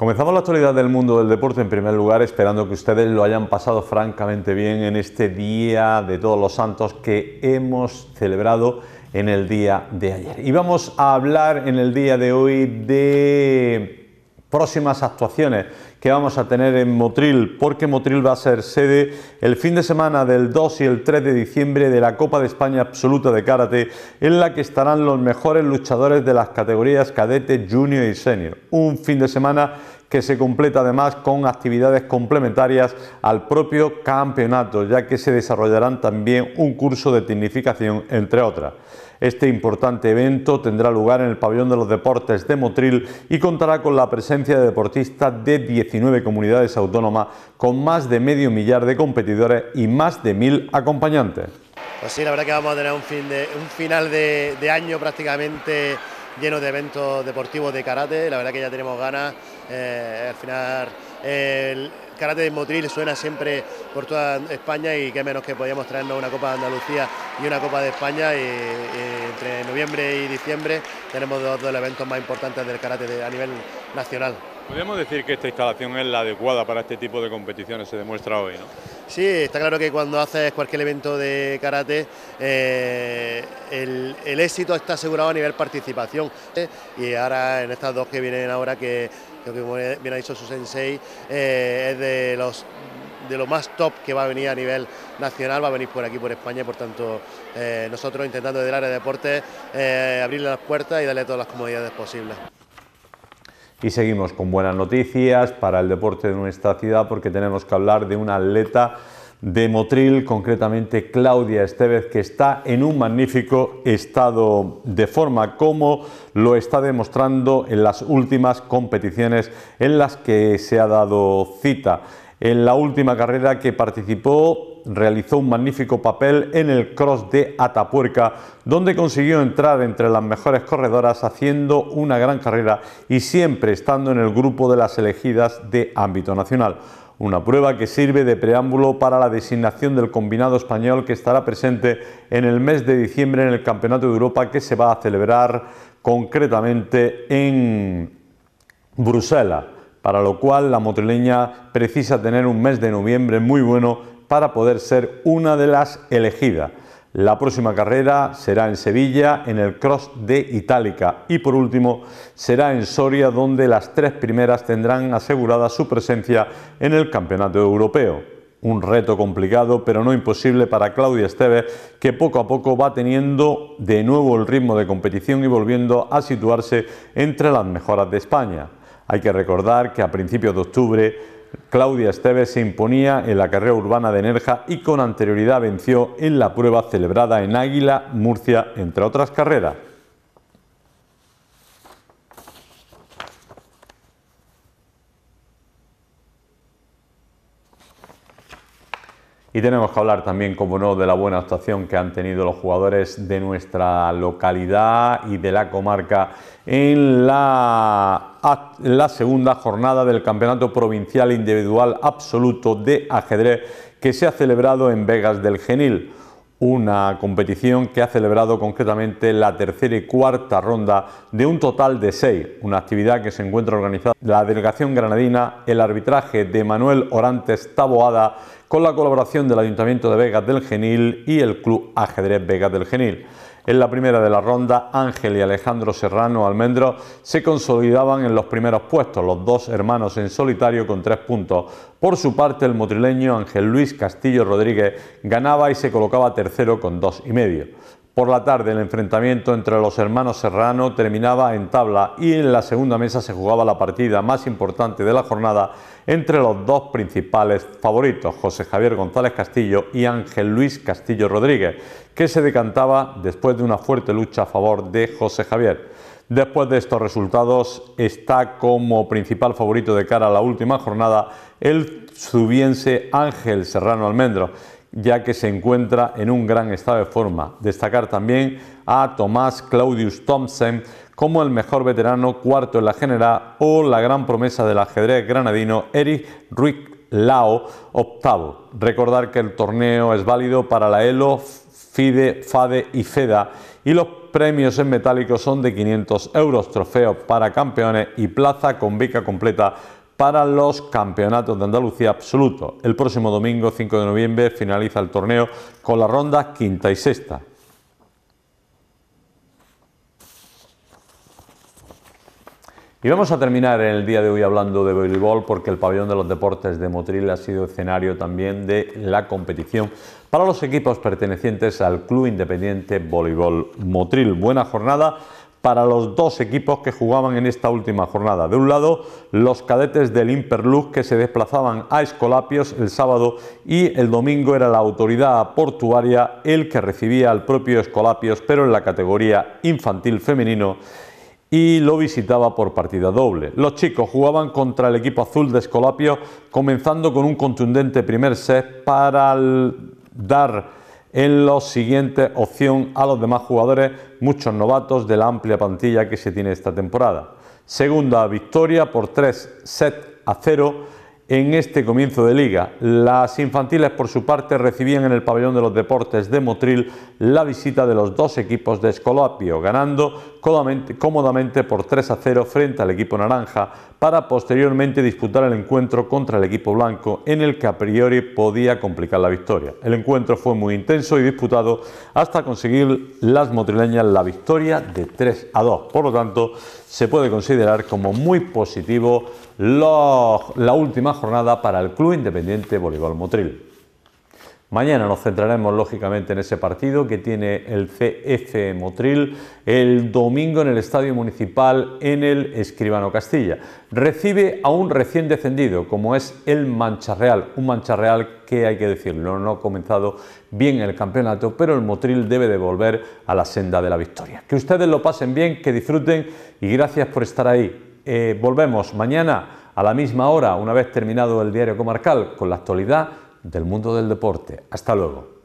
Comenzamos la actualidad del mundo del deporte en primer lugar esperando que ustedes lo hayan pasado francamente bien en este Día de Todos los Santos que hemos celebrado en el día de ayer. Y vamos a hablar en el día de hoy de próximas actuaciones que vamos a tener en Motril, porque Motril va a ser sede el fin de semana del 2 y el 3 de diciembre de la Copa de España Absoluta de Karate, en la que estarán los mejores luchadores de las categorías cadete, junior y senior. Un fin de semana que se completa además con actividades complementarias al propio campeonato, ya que se desarrollarán también un curso de tecnificación, entre otras. Este importante evento tendrá lugar en el Pabellón de los Deportes de Motril y contará con la presencia de deportistas de 19 comunidades autónomas con más de medio millar de competidores y más de mil acompañantes. Pues la verdad que vamos a tener un, fin de, un final de año prácticamente lleno de eventos deportivos de karate, la verdad que ya tenemos ganas, eh, al final el karate de motril suena siempre por toda España y qué menos que podíamos traernos una Copa de Andalucía y una Copa de España y, entre noviembre y diciembre tenemos dos de los eventos más importantes del karate a nivel nacional. Podríamos decir que esta instalación es la adecuada para este tipo de competiciones, se demuestra hoy, ¿no? Sí, está claro que cuando haces cualquier evento de karate, eh, el, éxito está asegurado a nivel participación. Y ahora en estas dos que vienen ahora, que lo que como bien ha dicho su sensei, eh, es de los lo más top que va a venir a nivel nacional, va a venir por aquí, por España, por tanto eh, nosotros intentando desde el área de deporte abrirle las puertas y darle todas las comodidades posibles. Y seguimos con buenas noticias para el deporte de nuestra ciudad porque tenemos que hablar de una atleta de Motril, concretamente Claudia Estevez, que está en un magnífico estado de forma, como lo está demostrando en las últimas competiciones en las que se ha dado cita. En la última carrera que participó realizó un magnífico papel en el cross de Atapuerca, donde consiguió entrar entre las mejores corredoras haciendo una gran carrera y siempre estando en el grupo de las elegidas de ámbito nacional. Una prueba que sirve de preámbulo para la designación del combinado español que estará presente en el mes de diciembre en el Campeonato de Europa que se va a celebrar concretamente en Bruselas para lo cual la motrileña precisa tener un mes de noviembre muy bueno para poder ser una de las elegidas. La próxima carrera será en Sevilla, en el Cross de Itálica y por último será en Soria, donde las tres primeras tendrán asegurada su presencia en el Campeonato Europeo. Un reto complicado, pero no imposible para Claudia Esteves, que poco a poco va teniendo de nuevo el ritmo de competición y volviendo a situarse entre las mejoras de España. Hay que recordar que a principios de octubre Claudia Esteves se imponía en la carrera urbana de Nerja y con anterioridad venció en la prueba celebrada en Águila, Murcia, entre otras carreras. Y tenemos que hablar también, como no, de la buena actuación que han tenido los jugadores de nuestra localidad y de la comarca en la, la segunda jornada del Campeonato Provincial Individual Absoluto de Ajedrez que se ha celebrado en Vegas del Genil una competición que ha celebrado concretamente la tercera y cuarta ronda de un total de seis, una actividad que se encuentra organizada la delegación granadina, el arbitraje de Manuel Orantes Taboada con la colaboración del Ayuntamiento de Vegas del Genil y el Club Ajedrez Vegas del Genil. En la primera de la ronda, Ángel y Alejandro Serrano Almendro se consolidaban en los primeros puestos, los dos hermanos en solitario con tres puntos. Por su parte, el motrileño Ángel Luis Castillo Rodríguez ganaba y se colocaba tercero con dos y medio. Por la tarde el enfrentamiento entre los hermanos Serrano terminaba en tabla y en la segunda mesa se jugaba la partida más importante de la jornada entre los dos principales favoritos, José Javier González Castillo y Ángel Luis Castillo Rodríguez, que se decantaba después de una fuerte lucha a favor de José Javier. Después de estos resultados está como principal favorito de cara a la última jornada el subiense Ángel Serrano Almendro, ya que se encuentra en un gran estado de forma. Destacar también a Tomás Claudius Thompson como el mejor veterano cuarto en la general o la gran promesa del ajedrez granadino Eric Ruiz Lao octavo. Recordar que el torneo es válido para la ELO, FIDE, FADE y FEDA y los premios en metálico son de 500 euros, trofeos para campeones y plaza con beca completa para los campeonatos de Andalucía absoluto. El próximo domingo 5 de noviembre finaliza el torneo con la ronda quinta y sexta. Y vamos a terminar en el día de hoy hablando de voleibol porque el pabellón de los deportes de Motril ha sido escenario también de la competición para los equipos pertenecientes al Club Independiente Voleibol Motril. Buena jornada para los dos equipos que jugaban en esta última jornada. De un lado, los cadetes del Imperluz que se desplazaban a Escolapios el sábado y el domingo era la autoridad portuaria el que recibía al propio Escolapios, pero en la categoría infantil femenino y lo visitaba por partida doble. Los chicos jugaban contra el equipo azul de Escolapios... comenzando con un contundente primer set para dar en la siguiente opción a los demás jugadores, muchos novatos de la amplia plantilla que se tiene esta temporada. Segunda victoria por 3 7 a 0 en este comienzo de liga. Las infantiles, por su parte, recibían en el pabellón de los deportes de Motril la visita de los dos equipos de Escolapio, ganando cómodamente por 3 a 0 frente al equipo naranja para posteriormente disputar el encuentro contra el equipo blanco en el que a priori podía complicar la victoria. El encuentro fue muy intenso y disputado hasta conseguir las motrileñas la victoria de 3 a 2. Por lo tanto, se puede considerar como muy positivo la última jornada para el Club Independiente Bolívar Motril. Mañana nos centraremos lógicamente en ese partido que tiene el CF Motril el domingo en el Estadio Municipal en el Escribano Castilla. Recibe a un recién descendido como es el Mancharreal, un Mancharreal que hay que decirlo, no ha comenzado bien el campeonato, pero el Motril debe de volver a la senda de la victoria. Que ustedes lo pasen bien, que disfruten y gracias por estar ahí. Eh, volvemos mañana a la misma hora, una vez terminado el diario comarcal, con la actualidad del mundo del deporte. Hasta luego.